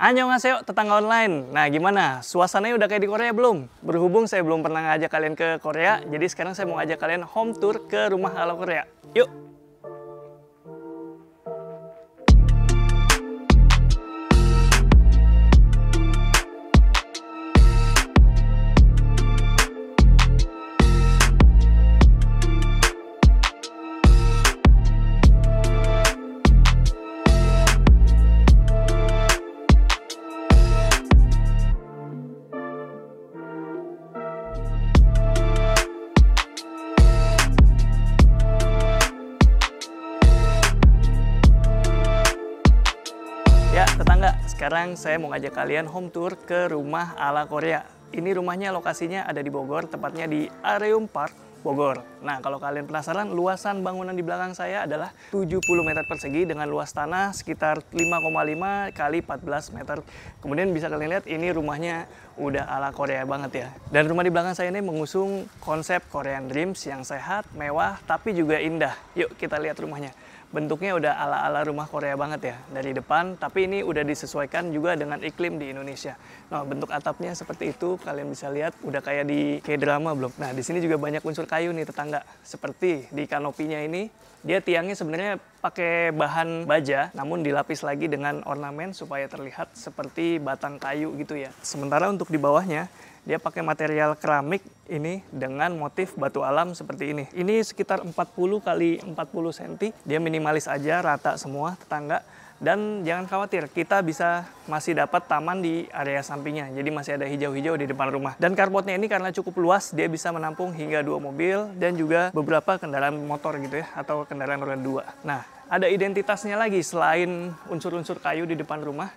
Annyeonghaseyo, tetangga online. Nah, gimana? Suasananya udah kayak di Korea belum? Berhubung saya belum pernah ngajak kalian ke Korea, jadi sekarang saya mau ngajak kalian home tour ke rumah ala Korea. Yuk! Sekarang saya mau ngajak kalian home tour ke rumah ala Korea. Ini rumahnya lokasinya ada di Bogor, tepatnya di Areum Park, Bogor. Nah, kalau kalian penasaran, luasan bangunan di belakang saya adalah 70 meter persegi dengan luas tanah sekitar 5,5 kali 14 meter. Kemudian bisa kalian lihat ini rumahnya udah ala Korea banget ya. Dan rumah di belakang saya ini mengusung konsep Korean Dreams yang sehat, mewah, tapi juga indah. Yuk kita lihat rumahnya bentuknya udah ala-ala rumah Korea banget ya dari depan tapi ini udah disesuaikan juga dengan iklim di Indonesia. Nah, bentuk atapnya seperti itu kalian bisa lihat udah kayak di kayak drama belum. Nah, di sini juga banyak unsur kayu nih tetangga. Seperti di kanopinya ini dia tiangnya sebenarnya pakai bahan baja namun dilapis lagi dengan ornamen supaya terlihat seperti batang kayu gitu ya. Sementara untuk di bawahnya dia pakai material keramik ini dengan motif batu alam seperti ini. Ini sekitar 40 kali 40 cm. Dia minimalis aja, rata semua tetangga. Dan jangan khawatir, kita bisa masih dapat taman di area sampingnya. Jadi masih ada hijau-hijau di depan rumah. Dan carportnya ini karena cukup luas, dia bisa menampung hingga dua mobil dan juga beberapa kendaraan motor gitu ya, atau kendaraan roda dua. Nah, ada identitasnya lagi selain unsur-unsur kayu di depan rumah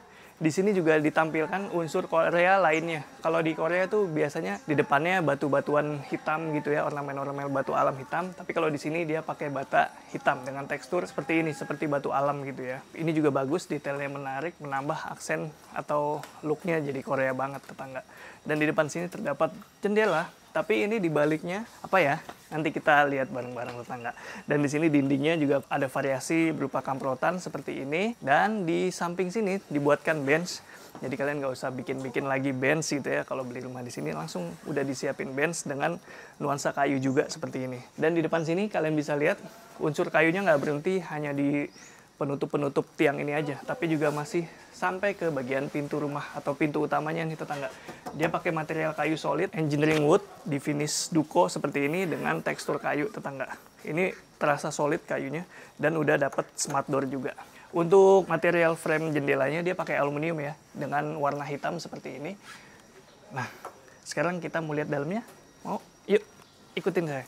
di sini juga ditampilkan unsur Korea lainnya. Kalau di Korea tuh biasanya di depannya batu-batuan hitam gitu ya, ornamen-ornamen batu alam hitam. Tapi kalau di sini dia pakai bata hitam dengan tekstur seperti ini, seperti batu alam gitu ya. Ini juga bagus, detailnya menarik, menambah aksen atau looknya jadi Korea banget tetangga. Dan di depan sini terdapat jendela tapi ini dibaliknya apa ya? Nanti kita lihat bareng-bareng tetangga. Dan di sini dindingnya juga ada variasi berupa kamprotan seperti ini. Dan di samping sini dibuatkan bench. Jadi kalian nggak usah bikin-bikin lagi bench gitu ya. Kalau beli rumah di sini langsung udah disiapin bench dengan nuansa kayu juga seperti ini. Dan di depan sini kalian bisa lihat unsur kayunya nggak berhenti hanya di penutup-penutup tiang ini aja, tapi juga masih sampai ke bagian pintu rumah atau pintu utamanya nih tetangga. Dia pakai material kayu solid, engineering wood, di finish duko seperti ini dengan tekstur kayu tetangga. Ini terasa solid kayunya dan udah dapet smart door juga. Untuk material frame jendelanya dia pakai aluminium ya, dengan warna hitam seperti ini. Nah, sekarang kita mau lihat dalamnya. Mau? Yuk, ikutin saya.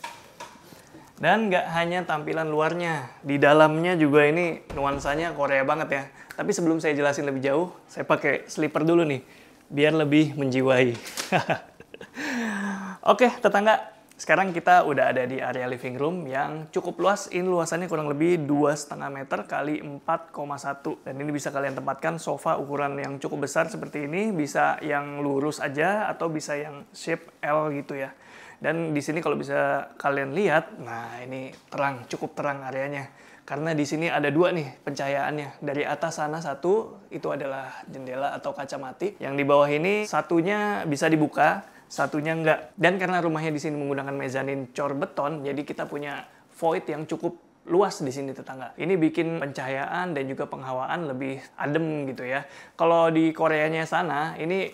Dan nggak hanya tampilan luarnya, di dalamnya juga ini nuansanya Korea banget ya. Tapi sebelum saya jelasin lebih jauh, saya pakai slipper dulu nih, biar lebih menjiwai. Oke, tetangga. Sekarang kita udah ada di area living room yang cukup luas. Ini luasannya kurang lebih 2,5 meter kali 4,1. Dan ini bisa kalian tempatkan sofa ukuran yang cukup besar seperti ini. Bisa yang lurus aja atau bisa yang shape L gitu ya. Dan di sini kalau bisa kalian lihat, nah ini terang, cukup terang areanya. Karena di sini ada dua nih pencahayaannya. Dari atas sana satu, itu adalah jendela atau kaca mati. Yang di bawah ini satunya bisa dibuka, satunya enggak. Dan karena rumahnya di sini menggunakan mezanin cor beton, jadi kita punya void yang cukup luas di sini tetangga. Ini bikin pencahayaan dan juga penghawaan lebih adem gitu ya. Kalau di Koreanya sana, ini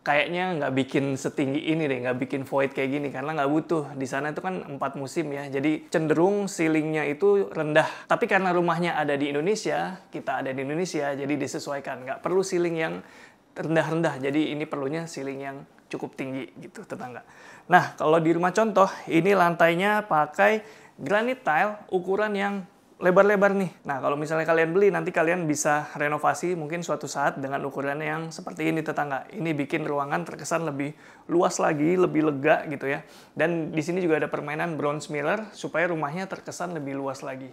kayaknya nggak bikin setinggi ini deh, nggak bikin void kayak gini karena nggak butuh. Di sana itu kan empat musim ya, jadi cenderung ceilingnya itu rendah. Tapi karena rumahnya ada di Indonesia, kita ada di Indonesia, jadi disesuaikan. Nggak perlu ceiling yang rendah-rendah, jadi ini perlunya ceiling yang cukup tinggi gitu tetangga. Nah kalau di rumah contoh, ini lantainya pakai granite tile ukuran yang lebar-lebar nih. Nah, kalau misalnya kalian beli, nanti kalian bisa renovasi mungkin suatu saat dengan ukuran yang seperti ini tetangga. Ini bikin ruangan terkesan lebih luas lagi, lebih lega gitu ya. Dan di sini juga ada permainan bronze mirror supaya rumahnya terkesan lebih luas lagi.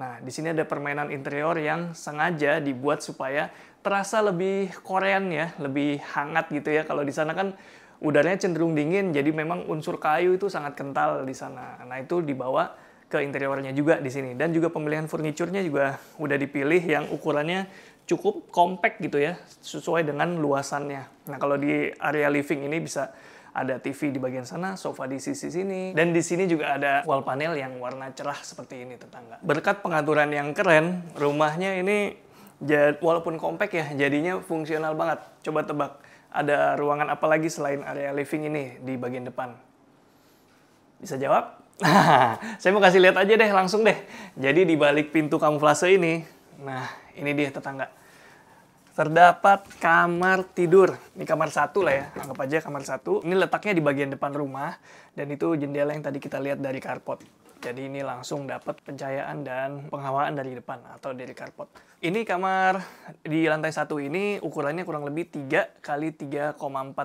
Nah, di sini ada permainan interior yang sengaja dibuat supaya terasa lebih Korean ya, lebih hangat gitu ya. Kalau di sana kan udaranya cenderung dingin, jadi memang unsur kayu itu sangat kental di sana. Nah, itu dibawa ke interiornya juga di sini dan juga pemilihan furniturnya juga udah dipilih yang ukurannya cukup compact gitu ya sesuai dengan luasannya. Nah kalau di area living ini bisa ada TV di bagian sana, sofa di sisi sini, dan di sini juga ada wall panel yang warna cerah seperti ini tetangga. Berkat pengaturan yang keren, rumahnya ini walaupun compact ya jadinya fungsional banget. Coba tebak ada ruangan apa lagi selain area living ini di bagian depan? Bisa jawab? saya mau kasih lihat aja deh langsung deh. Jadi di balik pintu kamuflase ini, nah ini dia tetangga. Terdapat kamar tidur. Ini kamar satu lah ya, anggap aja kamar satu. Ini letaknya di bagian depan rumah, dan itu jendela yang tadi kita lihat dari karpot. Jadi ini langsung dapat pencahayaan dan penghawaan dari depan atau dari karpot. Ini kamar di lantai satu ini ukurannya kurang lebih 3 kali 3,4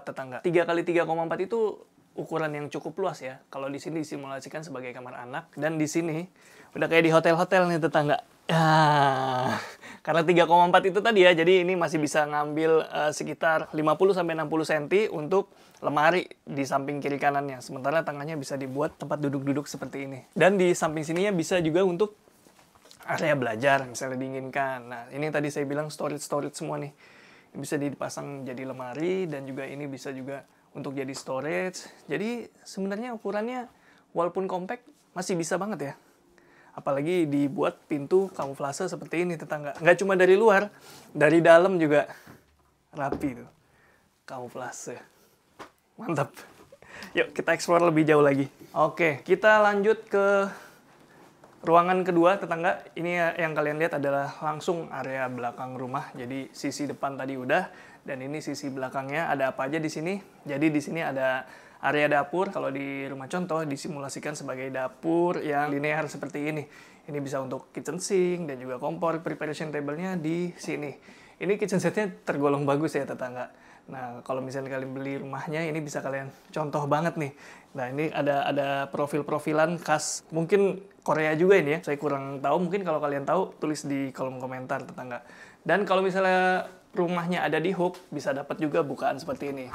tetangga. 3 kali 3,4 itu ukuran yang cukup luas ya. Kalau di sini disimulasikan sebagai kamar anak dan di sini udah kayak di hotel-hotel nih tetangga. Ah, karena 3,4 itu tadi ya, jadi ini masih bisa ngambil uh, sekitar 50 sampai 60 cm untuk lemari di samping kiri kanannya. Sementara tangannya bisa dibuat tempat duduk-duduk seperti ini. Dan di samping sininya bisa juga untuk area belajar misalnya dinginkan. Nah, ini tadi saya bilang storage storage semua nih. Bisa dipasang jadi lemari dan juga ini bisa juga untuk jadi storage. Jadi sebenarnya ukurannya walaupun compact masih bisa banget ya. Apalagi dibuat pintu kamuflase seperti ini tetangga. Nggak cuma dari luar, dari dalam juga rapi tuh. Kamuflase. Mantap. Yuk kita explore lebih jauh lagi. Oke, kita lanjut ke ruangan kedua tetangga. Ini yang kalian lihat adalah langsung area belakang rumah. Jadi sisi depan tadi udah, dan ini sisi belakangnya ada apa aja di sini. Jadi di sini ada area dapur. Kalau di rumah contoh disimulasikan sebagai dapur yang linear seperti ini. Ini bisa untuk kitchen sink dan juga kompor preparation table-nya di sini. Ini kitchen setnya tergolong bagus ya tetangga. Nah, kalau misalnya kalian beli rumahnya, ini bisa kalian contoh banget nih. Nah, ini ada ada profil-profilan khas mungkin Korea juga ini ya. Saya kurang tahu, mungkin kalau kalian tahu tulis di kolom komentar tetangga. Dan kalau misalnya rumahnya ada di hook bisa dapat juga bukaan seperti ini.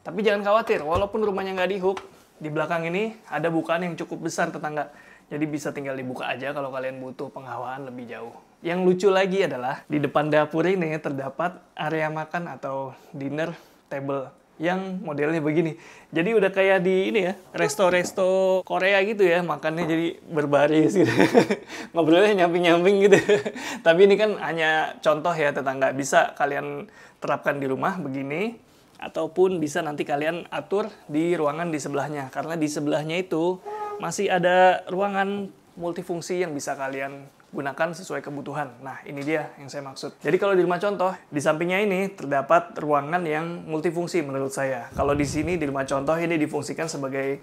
Tapi jangan khawatir, walaupun rumahnya nggak di hook di belakang ini ada bukaan yang cukup besar tetangga. Jadi bisa tinggal dibuka aja kalau kalian butuh penghawaan lebih jauh. Yang lucu lagi adalah di depan dapur ini terdapat area makan atau dinner table yang modelnya begini. Jadi udah kayak di ini ya, resto-resto Korea gitu ya, makannya jadi berbaris gitu. Ngobrolnya nyamping-nyamping gitu. Tapi ini kan hanya contoh ya tetangga. Bisa kalian terapkan di rumah begini, ataupun bisa nanti kalian atur di ruangan di sebelahnya. Karena di sebelahnya itu masih ada ruangan multifungsi yang bisa kalian gunakan sesuai kebutuhan. Nah, ini dia yang saya maksud. Jadi kalau di rumah contoh, di sampingnya ini terdapat ruangan yang multifungsi menurut saya. Kalau di sini di rumah contoh ini difungsikan sebagai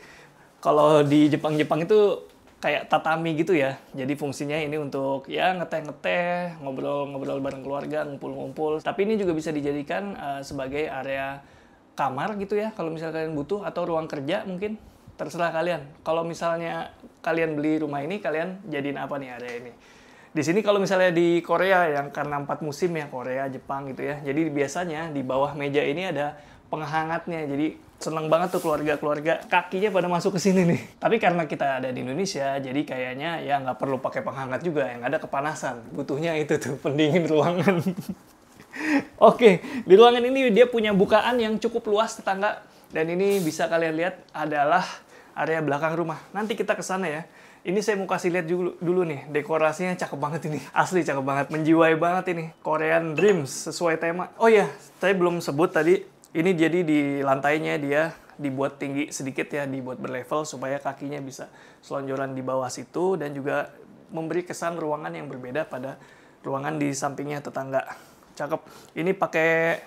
kalau di Jepang-Jepang itu kayak tatami gitu ya. Jadi fungsinya ini untuk ya ngeteh-ngeteh, ngobrol-ngobrol bareng keluarga, ngumpul-ngumpul. Tapi ini juga bisa dijadikan uh, sebagai area kamar gitu ya kalau misalnya kalian butuh atau ruang kerja mungkin terserah kalian. Kalau misalnya kalian beli rumah ini, kalian jadiin apa nih area ini? Di sini kalau misalnya di Korea yang karena empat musim ya Korea, Jepang gitu ya. Jadi biasanya di bawah meja ini ada penghangatnya. Jadi seneng banget tuh keluarga-keluarga kakinya pada masuk ke sini nih. Tapi karena kita ada di Indonesia, jadi kayaknya ya nggak perlu pakai penghangat juga. Yang ada kepanasan. Butuhnya itu tuh pendingin ruangan. Oke, di ruangan ini dia punya bukaan yang cukup luas tetangga. Dan ini bisa kalian lihat adalah area belakang rumah. Nanti kita ke sana ya. Ini saya mau kasih lihat dulu, dulu nih, dekorasinya cakep banget ini. Asli cakep banget, menjiwai banget ini. Korean Dreams, sesuai tema. Oh iya, saya belum sebut tadi, ini jadi di lantainya dia dibuat tinggi sedikit ya, dibuat berlevel supaya kakinya bisa selonjoran di bawah situ dan juga memberi kesan ruangan yang berbeda pada ruangan di sampingnya tetangga. Cakep. Ini pakai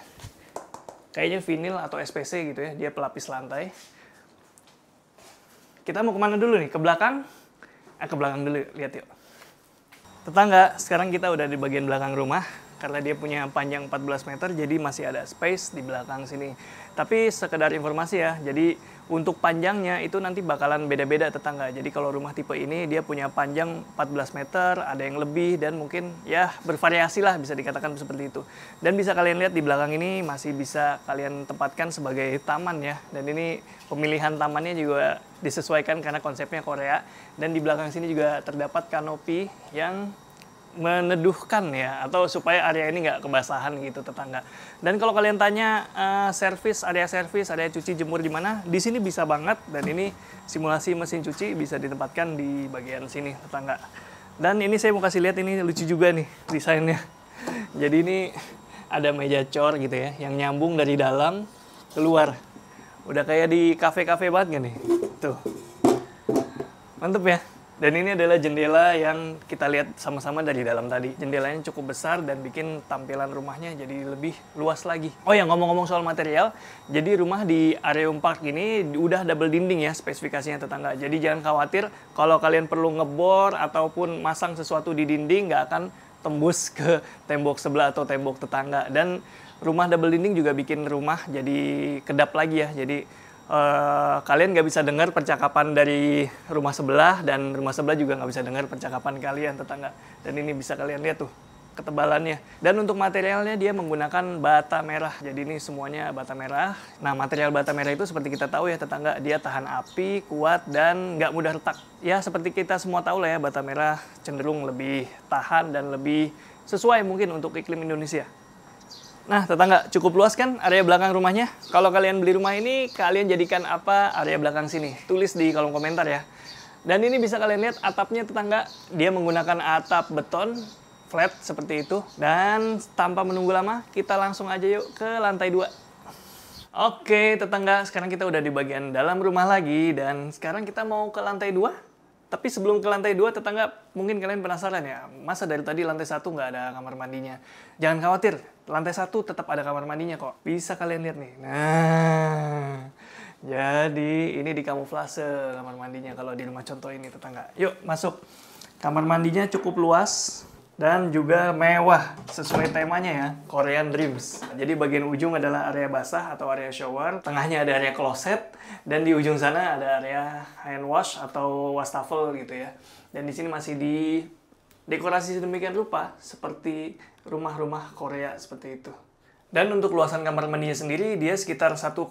kayaknya vinil atau SPC gitu ya, dia pelapis lantai. Kita mau kemana dulu nih? Ke belakang eh, ke belakang dulu lihat yuk tetangga sekarang kita udah di bagian belakang rumah karena dia punya panjang 14 meter jadi masih ada space di belakang sini tapi sekedar informasi ya jadi untuk panjangnya itu nanti bakalan beda-beda tetangga jadi kalau rumah tipe ini dia punya panjang 14 meter ada yang lebih dan mungkin ya bervariasi lah bisa dikatakan seperti itu dan bisa kalian lihat di belakang ini masih bisa kalian tempatkan sebagai taman ya dan ini pemilihan tamannya juga disesuaikan karena konsepnya Korea dan di belakang sini juga terdapat kanopi yang meneduhkan ya atau supaya area ini nggak kebasahan gitu tetangga. Dan kalau kalian tanya uh, service area service area cuci jemur di mana, di sini bisa banget dan ini simulasi mesin cuci bisa ditempatkan di bagian sini tetangga. Dan ini saya mau kasih lihat ini lucu juga nih desainnya. Jadi ini ada meja cor gitu ya yang nyambung dari dalam keluar. Udah kayak di kafe-kafe banget gak nih? Tuh. Mantep ya. Dan ini adalah jendela yang kita lihat sama-sama dari dalam tadi. Jendelanya cukup besar dan bikin tampilan rumahnya jadi lebih luas lagi. Oh ya, ngomong-ngomong soal material, jadi rumah di Areum Park ini udah double dinding ya spesifikasinya tetangga. Jadi jangan khawatir kalau kalian perlu ngebor ataupun masang sesuatu di dinding nggak akan tembus ke tembok sebelah atau tembok tetangga. Dan rumah double dinding juga bikin rumah jadi kedap lagi ya. Jadi uh, kalian nggak bisa dengar percakapan dari rumah sebelah dan rumah sebelah juga nggak bisa dengar percakapan kalian tetangga. Dan ini bisa kalian lihat tuh ketebalannya. Dan untuk materialnya dia menggunakan bata merah. Jadi ini semuanya bata merah. Nah material bata merah itu seperti kita tahu ya tetangga dia tahan api, kuat dan nggak mudah retak. Ya seperti kita semua tahu lah ya bata merah cenderung lebih tahan dan lebih sesuai mungkin untuk iklim Indonesia. Nah, tetangga cukup luas kan area belakang rumahnya? Kalau kalian beli rumah ini, kalian jadikan apa area belakang sini? Tulis di kolom komentar ya. Dan ini bisa kalian lihat atapnya tetangga, dia menggunakan atap beton flat seperti itu. Dan tanpa menunggu lama, kita langsung aja yuk ke lantai 2. Oke tetangga, sekarang kita udah di bagian dalam rumah lagi dan sekarang kita mau ke lantai 2 tapi sebelum ke lantai dua, tetangga mungkin kalian penasaran ya, masa dari tadi lantai satu nggak ada kamar mandinya? Jangan khawatir, lantai satu tetap ada kamar mandinya kok. Bisa kalian lihat nih. Nah, jadi ini di kamuflase kamar mandinya kalau di rumah contoh ini tetangga. Yuk masuk. Kamar mandinya cukup luas, dan juga mewah sesuai temanya ya, Korean Dreams. Jadi bagian ujung adalah area basah atau area shower, tengahnya ada area closet dan di ujung sana ada area hand wash atau wastafel gitu ya. Dan di sini masih di dekorasi sedemikian rupa seperti rumah-rumah Korea seperti itu. Dan untuk luasan kamar mandinya sendiri dia sekitar 1,5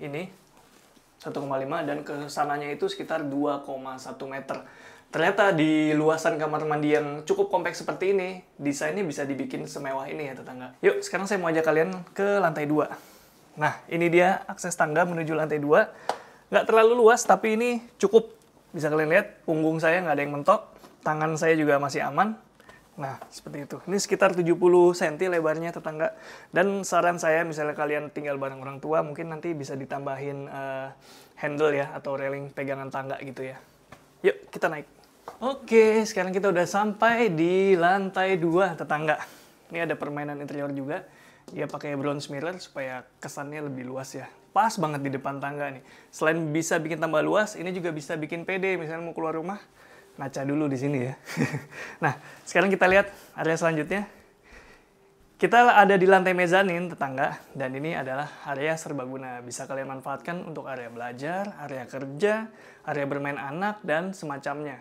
ini 1,5 dan kesananya itu sekitar 2,1 meter. Ternyata di luasan kamar mandi yang cukup kompleks seperti ini, desainnya bisa dibikin semewah ini ya tetangga. Yuk, sekarang saya mau ajak kalian ke lantai 2. Nah, ini dia akses tangga menuju lantai 2. Nggak terlalu luas, tapi ini cukup. Bisa kalian lihat, punggung saya nggak ada yang mentok, tangan saya juga masih aman. Nah, seperti itu. Ini sekitar 70 cm lebarnya tetangga. Dan saran saya misalnya kalian tinggal bareng orang tua, mungkin nanti bisa ditambahin uh, handle ya, atau railing pegangan tangga gitu ya. Yuk, kita naik. Oke, sekarang kita udah sampai di lantai dua tetangga. Ini ada permainan interior juga. Dia pakai bronze mirror supaya kesannya lebih luas ya. Pas banget di depan tangga nih. Selain bisa bikin tambah luas, ini juga bisa bikin pede Misalnya mau keluar rumah, ngaca dulu di sini ya. nah, sekarang kita lihat area selanjutnya. Kita ada di lantai mezanin tetangga dan ini adalah area serbaguna. Bisa kalian manfaatkan untuk area belajar, area kerja, area bermain anak dan semacamnya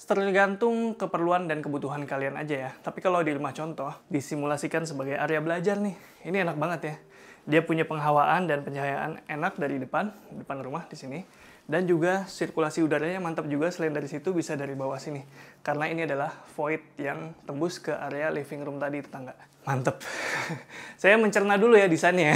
tergantung keperluan dan kebutuhan kalian aja ya. Tapi kalau di rumah contoh, disimulasikan sebagai area belajar nih. Ini enak banget ya. Dia punya penghawaan dan pencahayaan enak dari depan, depan rumah di sini. Dan juga sirkulasi udaranya mantap juga selain dari situ bisa dari bawah sini. Karena ini adalah void yang tembus ke area living room tadi tetangga. mantep. Saya mencerna dulu ya desainnya.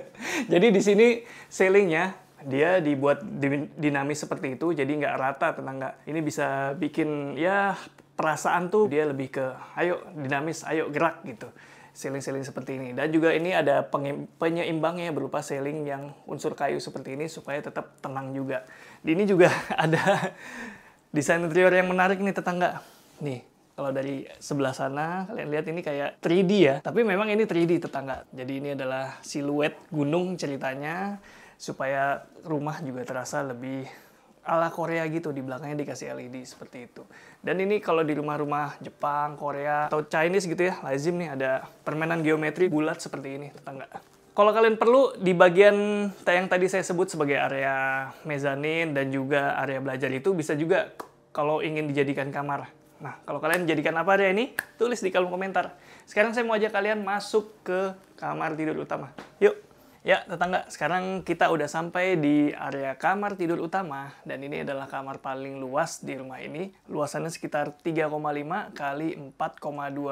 Jadi di sini ceilingnya dia dibuat dinamis seperti itu jadi nggak rata tetangga. ini bisa bikin ya perasaan tuh dia lebih ke ayo dinamis ayo gerak gitu seling-seling seperti ini dan juga ini ada penyeimbangnya berupa seling yang unsur kayu seperti ini supaya tetap tenang juga di ini juga ada desain interior yang menarik nih tetangga nih kalau dari sebelah sana kalian lihat ini kayak 3D ya tapi memang ini 3D tetangga jadi ini adalah siluet gunung ceritanya supaya rumah juga terasa lebih ala Korea gitu di belakangnya dikasih LED seperti itu. Dan ini kalau di rumah-rumah Jepang, Korea atau Chinese gitu ya, lazim nih ada permainan geometri bulat seperti ini tetangga. Kalau kalian perlu di bagian yang tadi saya sebut sebagai area mezzanine dan juga area belajar itu bisa juga kalau ingin dijadikan kamar. Nah, kalau kalian jadikan apa area ini, tulis di kolom komentar. Sekarang saya mau ajak kalian masuk ke kamar tidur utama. Yuk! Ya, tetangga, sekarang kita udah sampai di area kamar tidur utama dan ini adalah kamar paling luas di rumah ini. Luasannya sekitar 3,5 kali 4,2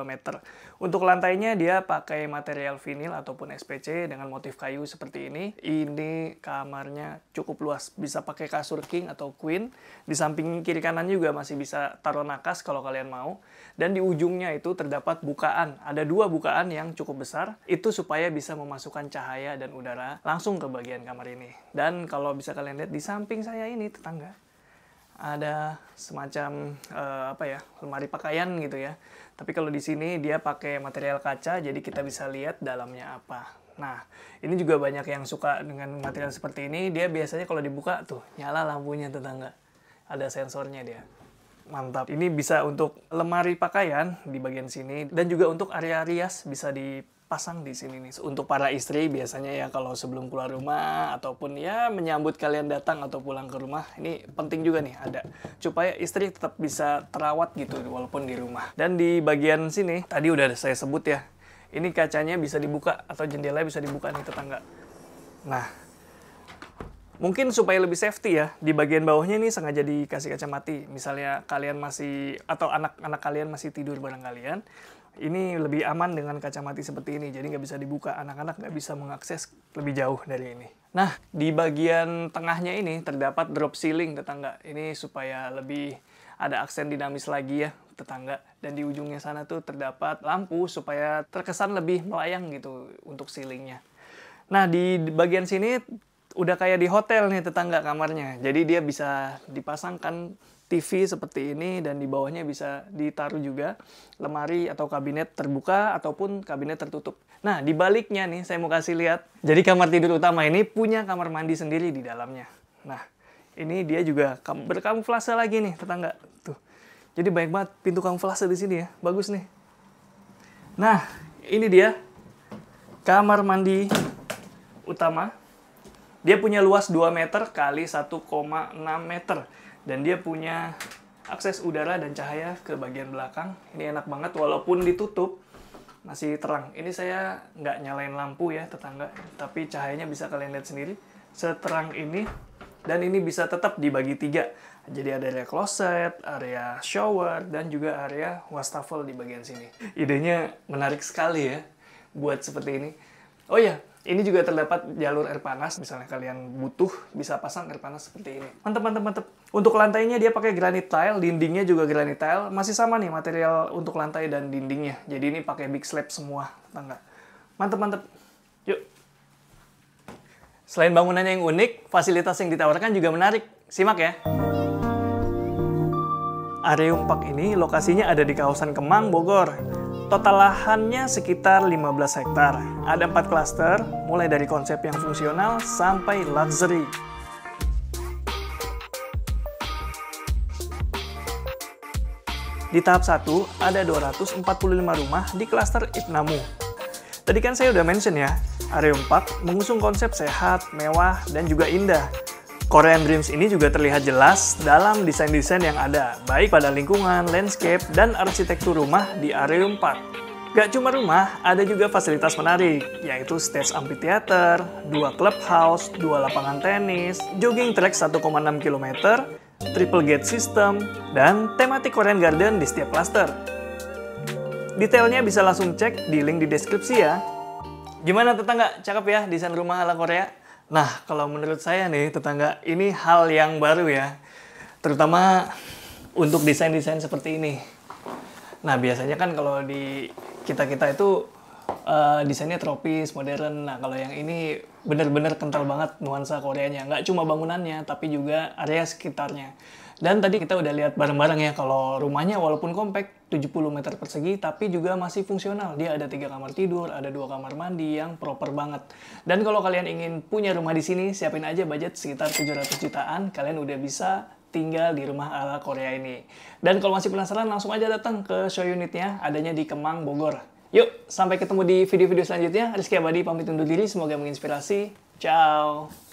meter. Untuk lantainya dia pakai material vinil ataupun SPC dengan motif kayu seperti ini. Ini kamarnya cukup luas, bisa pakai kasur king atau queen. Di samping kiri kanannya juga masih bisa taruh nakas kalau kalian mau. Dan di ujungnya itu terdapat bukaan. Ada dua bukaan yang cukup besar, itu supaya bisa memasukkan cahaya dan udara udara langsung ke bagian kamar ini. Dan kalau bisa kalian lihat di samping saya ini tetangga ada semacam uh, apa ya lemari pakaian gitu ya. Tapi kalau di sini dia pakai material kaca jadi kita bisa lihat dalamnya apa. Nah, ini juga banyak yang suka dengan material seperti ini. Dia biasanya kalau dibuka tuh nyala lampunya tetangga. Ada sensornya dia. Mantap. Ini bisa untuk lemari pakaian di bagian sini dan juga untuk area rias bisa di pasang di sini nih untuk para istri biasanya ya kalau sebelum keluar rumah ataupun ya menyambut kalian datang atau pulang ke rumah ini penting juga nih ada supaya istri tetap bisa terawat gitu walaupun di rumah dan di bagian sini tadi udah saya sebut ya ini kacanya bisa dibuka atau jendela bisa dibuka nih tetangga nah mungkin supaya lebih safety ya di bagian bawahnya ini sengaja dikasih kaca mati misalnya kalian masih atau anak-anak kalian masih tidur bareng kalian ini lebih aman dengan kacamata seperti ini, jadi nggak bisa dibuka, anak-anak nggak bisa mengakses lebih jauh dari ini. Nah, di bagian tengahnya ini terdapat drop ceiling tetangga, ini supaya lebih ada aksen dinamis lagi ya tetangga. Dan di ujungnya sana tuh terdapat lampu supaya terkesan lebih melayang gitu untuk ceilingnya. Nah, di bagian sini udah kayak di hotel nih tetangga kamarnya. Jadi dia bisa dipasangkan TV seperti ini dan di bawahnya bisa ditaruh juga lemari atau kabinet terbuka ataupun kabinet tertutup. Nah, di baliknya nih saya mau kasih lihat. Jadi kamar tidur utama ini punya kamar mandi sendiri di dalamnya. Nah, ini dia juga berkamuflase lagi nih tetangga. Tuh. Jadi banyak banget pintu kamuflase di sini ya. Bagus nih. Nah, ini dia kamar mandi utama dia punya luas 2 meter kali 1,6 meter. Dan dia punya akses udara dan cahaya ke bagian belakang. Ini enak banget walaupun ditutup masih terang. Ini saya nggak nyalain lampu ya tetangga, tapi cahayanya bisa kalian lihat sendiri. Seterang ini dan ini bisa tetap dibagi tiga. Jadi ada area closet, area shower, dan juga area wastafel di bagian sini. Idenya menarik sekali ya buat seperti ini. Oh ya, ini juga terdapat jalur air panas, misalnya kalian butuh bisa pasang air panas seperti ini. Mantep, mantep, mantep. Untuk lantainya dia pakai granit tile, dindingnya juga granit tile. Masih sama nih material untuk lantai dan dindingnya. Jadi ini pakai big slab semua tangga. Mantep, mantep. Yuk. Selain bangunannya yang unik, fasilitas yang ditawarkan juga menarik. Simak ya. Areum Park ini lokasinya ada di kawasan Kemang, Bogor. Total lahannya sekitar 15 hektar. Ada empat klaster, mulai dari konsep yang fungsional sampai luxury. Di tahap 1, ada 245 rumah di klaster Ibnamu. Tadi kan saya udah mention ya, Area 4 mengusung konsep sehat, mewah, dan juga indah. Korean Dreams ini juga terlihat jelas dalam desain-desain yang ada, baik pada lingkungan, landscape, dan arsitektur rumah di area Park. Gak cuma rumah, ada juga fasilitas menarik, yaitu stage amphitheater, dua clubhouse, dua lapangan tenis, jogging track 1,6 km, triple gate system, dan tematik Korean Garden di setiap cluster. Detailnya bisa langsung cek di link di deskripsi ya. Gimana tetangga? Cakep ya desain rumah ala Korea? Nah, kalau menurut saya nih, tetangga, ini hal yang baru ya. Terutama untuk desain-desain seperti ini. Nah, biasanya kan kalau di kita-kita itu uh, desainnya tropis, modern. Nah, kalau yang ini bener-bener kental banget nuansa Koreanya. Nggak cuma bangunannya, tapi juga area sekitarnya. Dan tadi kita udah lihat bareng-bareng ya, kalau rumahnya walaupun compact 70 meter persegi, tapi juga masih fungsional. Dia ada tiga kamar tidur, ada dua kamar mandi yang proper banget. Dan kalau kalian ingin punya rumah di sini, siapin aja budget sekitar 700 jutaan, kalian udah bisa tinggal di rumah ala Korea ini. Dan kalau masih penasaran, langsung aja datang ke show unitnya, adanya di Kemang, Bogor. Yuk, sampai ketemu di video-video selanjutnya. Rizky Abadi pamit undur diri, semoga menginspirasi. Ciao!